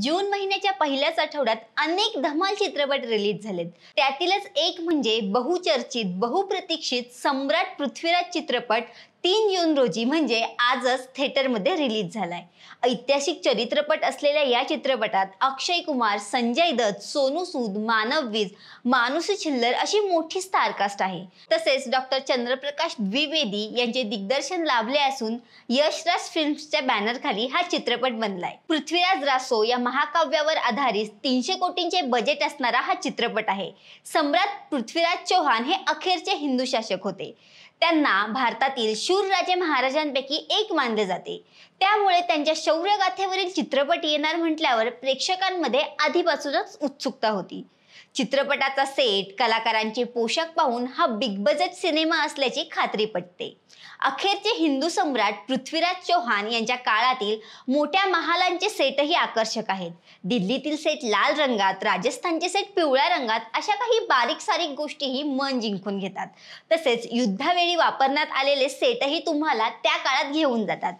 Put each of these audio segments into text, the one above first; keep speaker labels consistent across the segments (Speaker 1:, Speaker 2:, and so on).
Speaker 1: जून महिन्याच्या पहिल्याच आठवड्यात अनेक धमाल चित्रपट रिलीज झालेत त्यातीलच एक म्हणजे बहुचर्चित बहुप्रतीक्षित सम्राट पृथ्वीराज चित्रपट तीन जून रोजी म्हणजे आजच थिएटरमध्ये रिलीज झालाय ऐतिहासिक चरित्रपट असलेल्या या चित्रपटात अक्षय कुमार संजय दत्त सोनू सूद मानव विज मानुसी छिल्लर अशी मोठी स्टारकास्ट आहे तसेच डॉक्टर चंद्रप्रकाश द्विवेदी यांचे दिग्दर्शन लाभले असून यशराज फिल्म्सच्या बॅनरखाली हा चित्रपट बनलाय पृथ्वीराज रासो या महाकाव्यावर आधारित तीनशे कोटींचे बजेट असणारा हा चित्रपट आहे सम्राट पृथ्वीराज चौहान हे अखेरचे हिंदू शासक होते त्यांना भारतातील शूर राजे महाराजांपैकी एक मानले जाते त्यामुळे त्यांच्या गाथेवरील चित्रपट येणार म्हटल्यावर प्रेक्षकांमध्ये आधीपासूनच उत्सुकता होती चित्रपटाचा सेट कलाकारांचे पोशाख पाहून हा बिग बजेट सिनेमा असल्याची खात्री पटते अखेरचे हिंदू सम्राट पृथ्वीराज चौहान यांच्या काळातील मोठ्या महालांचे सेटही आकर्षक आहेत दिल्लीतील सेट लाल रंगात राजस्थानचे सेट पिवळ्या रंगात अशा काही बारीक सारीक गोष्टीही मन जिंकून घेतात तसेच युद्धावेळी वापरण्यात आलेले सेटही तुम्हाला त्या काळात घेऊन जातात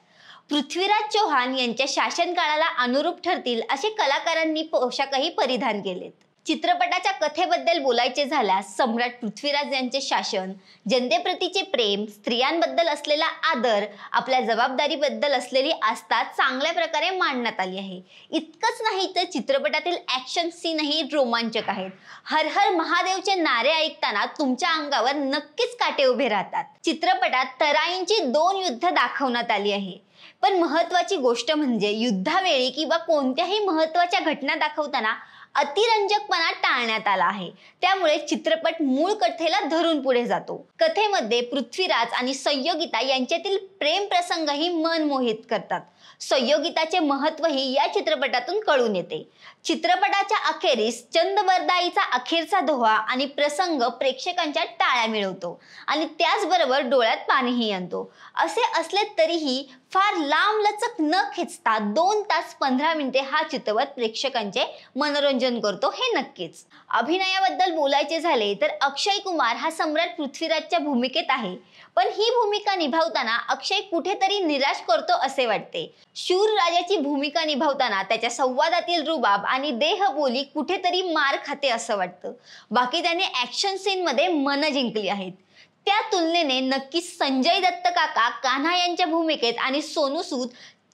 Speaker 1: पृथ्वीराज चौहान यांच्या शासनकाळाला अनुरूप ठरतील असे कलाकारांनी पोशाखही परिधान केलेत चित्रपटाच्या कथेबद्दल बोलायचे झाल्यास सम्राट पृथ्वीराज यांचे शासन जनतेप्रतीचे प्रेम स्त्रियांबद्दल असलेला आदर आपल्या जबाबदारीबद्दल असलेली आस्था चांगल्या प्रकारे मांडण्यात आली आहे इतकंच नाही तर चित्रपटातील ॲक्शन सीनही रोमांचक आहेत हर हर महादेवचे नारे ऐकताना तुमच्या अंगावर नक्कीच काटे उभे राहतात चित्रपटात तराईंची दोन युद्ध दाखवण्यात आली आहे पण महत्वाची गोष्ट म्हणजे युद्धावेळी किंवा कोणत्याही महत्वाच्या घटना दाखवताना अतिरंजकपणा टाळण्यात आला आहे त्यामुळे चित्रपट मूळ कथेला धरून पुढे जातो कथेमध्ये पृथ्वीराज आणि संयोगिता यांच्यातील प्रेम प्रसंगही मन मोहित करतात संयोगिताचे महत्वही या चित्रपटातून कळून येते चित्रपटाच्या अखेरीस चंदवरदाईचा अखेरचा दोहा आणि प्रसंग प्रेक्षकांच्या टाळ्या मिळवतो आणि त्याचबरोबर डोळ्यात पाणीही आणतो असे असले तरीही फार लांब लांबलचक न खेचता दोन तास पंधरा मिनिटे हा चित्रपट प्रेक्षकांचे मनोरंजन मनोरंजन करतो हे नक्कीच अभिनयाबद्दल बोलायचे झाले तर अक्षय कुमार हा सम्राट पृथ्वीराजच्या भूमिकेत आहे पण ही भूमिका निभावताना अक्षय कुठेतरी निराश करतो असे वाटते शूर राजाची भूमिका निभावताना त्याच्या संवादातील रुबाब आणि देहबोली कुठेतरी मार खाते असं वाटतं बाकी त्याने ऍक्शन सीनमध्ये मन जिंकली आहेत त्या तुलनेने नक्कीच संजय दत्त काका कान्हा यांच्या भूमिकेत आणि सोनू सूद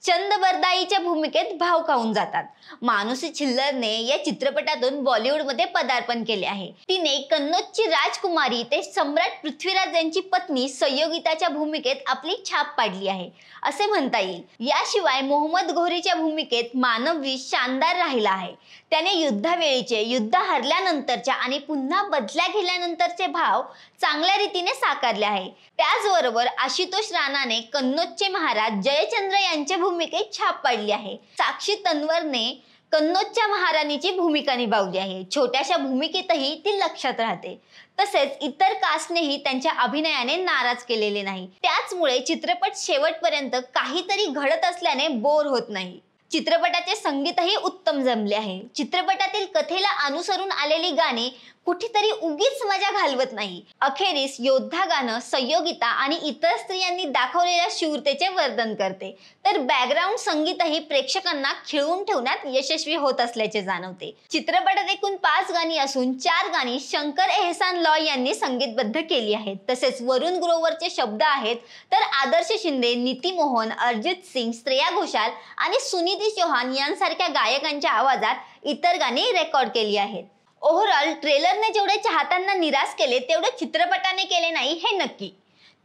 Speaker 1: चंद चंदबरदाईच्या भूमिकेत भाव खाऊन जातात मानुसी छिल्लरने या चित्रपटातून बॉलिवूडमध्ये पदार्पण केले आहे तिने कन्नौजची राजकुमारी ते सम्राट पृथ्वीराज यांची पत्नी संयोगिताच्या भूमिकेत आपली छाप पाडली आहे असे म्हणता येईल याशिवाय मोहम्मद घोरीच्या भूमिकेत मानवी शानदार राहिला आहे त्याने युद्धावेळीचे युद्ध हरल्यानंतरच्या आणि पुन्हा बदल्या घेतल्यानंतरचे भाव चांगल्या रीतीने साकारले आहे त्याचबरोबर आशुतोष राणाने कन्नौजचे महाराज जयचंद्र यांचे भूमिकेत छाप पाडली आहे साक्षी तन्वरने कन्नौजच्या महाराणीची भूमिका निभावली आहे छोट्याशा भूमिकेतही ती लक्षात राहते तसेच इतर कास्टनेही त्यांच्या अभिनयाने नाराज केलेले नाही त्याचमुळे चित्रपट शेवटपर्यंत काहीतरी घडत असल्याने बोर होत नाही चित्रपटाचे संगीतही उत्तम जमले आहे चित्रपटातील कथेला अनुसरून आलेली गाणी कुठेतरी उगीच मजा घालवत नाही अखेरीस योद्धा गाणं संयोगिता आणि इतर स्त्रियांनी दाखवलेल्या शूरतेचे वर्धन करते तर बॅकग्राऊंड संगीतही प्रेक्षकांना खिळवून ठेवण्यात यशस्वी होत असल्याचे जाणवते चित्रपटात एकूण पाच गाणी असून चार गाणी शंकर एहसान लॉ यांनी संगीतबद्ध केली आहेत तसेच वरुण ग्रोवरचे शब्द आहेत तर आदर्श शिंदे नीती मोहन अर्जित सिंग श्रेया घोषाल आणि सुनिधी चौहान यांसारख्या गायकांच्या आवाजात इतर गाणी रेकॉर्ड केली आहेत ओव्हरऑल ट्रेलरने जेवढे चाहत्यांना निराश केले तेवढे चित्रपटाने केले नाही हे नक्की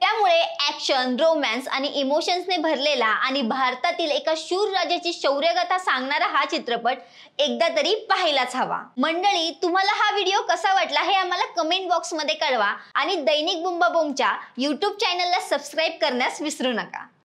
Speaker 1: त्यामुळे ॲक्शन रोमॅन्स आणि इमोशन्सने भरलेला आणि भारतातील एका शूर राजाची शौर्यगाथा सांगणारा हा चित्रपट एकदा तरी पाहायलाच हवा मंडळी तुम्हाला हा व्हिडिओ कसा वाटला हे आम्हाला कमेंट बॉक्समध्ये कळवा आणि दैनिक बुंबाबुमच्या यूट्यूब चॅनलला सबस्क्राईब करण्यास विसरू नका